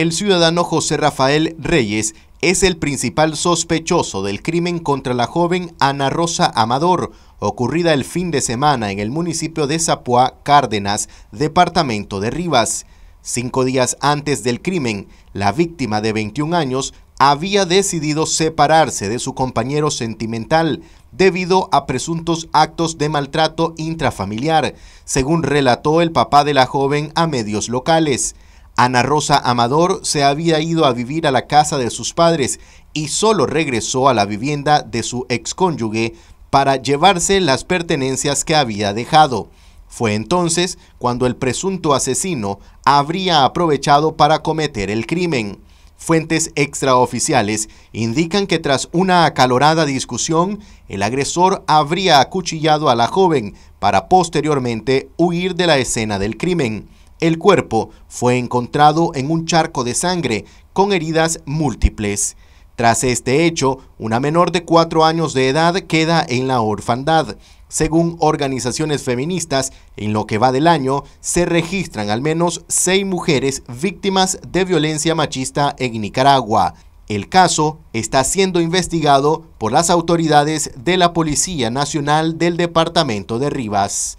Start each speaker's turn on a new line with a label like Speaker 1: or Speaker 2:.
Speaker 1: el ciudadano José Rafael Reyes es el principal sospechoso del crimen contra la joven Ana Rosa Amador, ocurrida el fin de semana en el municipio de Zapuá, Cárdenas, departamento de Rivas. Cinco días antes del crimen, la víctima de 21 años había decidido separarse de su compañero sentimental debido a presuntos actos de maltrato intrafamiliar, según relató el papá de la joven a medios locales. Ana Rosa Amador se había ido a vivir a la casa de sus padres y solo regresó a la vivienda de su excónyuge para llevarse las pertenencias que había dejado. Fue entonces cuando el presunto asesino habría aprovechado para cometer el crimen. Fuentes extraoficiales indican que tras una acalorada discusión, el agresor habría acuchillado a la joven para posteriormente huir de la escena del crimen. El cuerpo fue encontrado en un charco de sangre con heridas múltiples. Tras este hecho, una menor de cuatro años de edad queda en la orfandad. Según organizaciones feministas, en lo que va del año, se registran al menos seis mujeres víctimas de violencia machista en Nicaragua. El caso está siendo investigado por las autoridades de la Policía Nacional del Departamento de Rivas.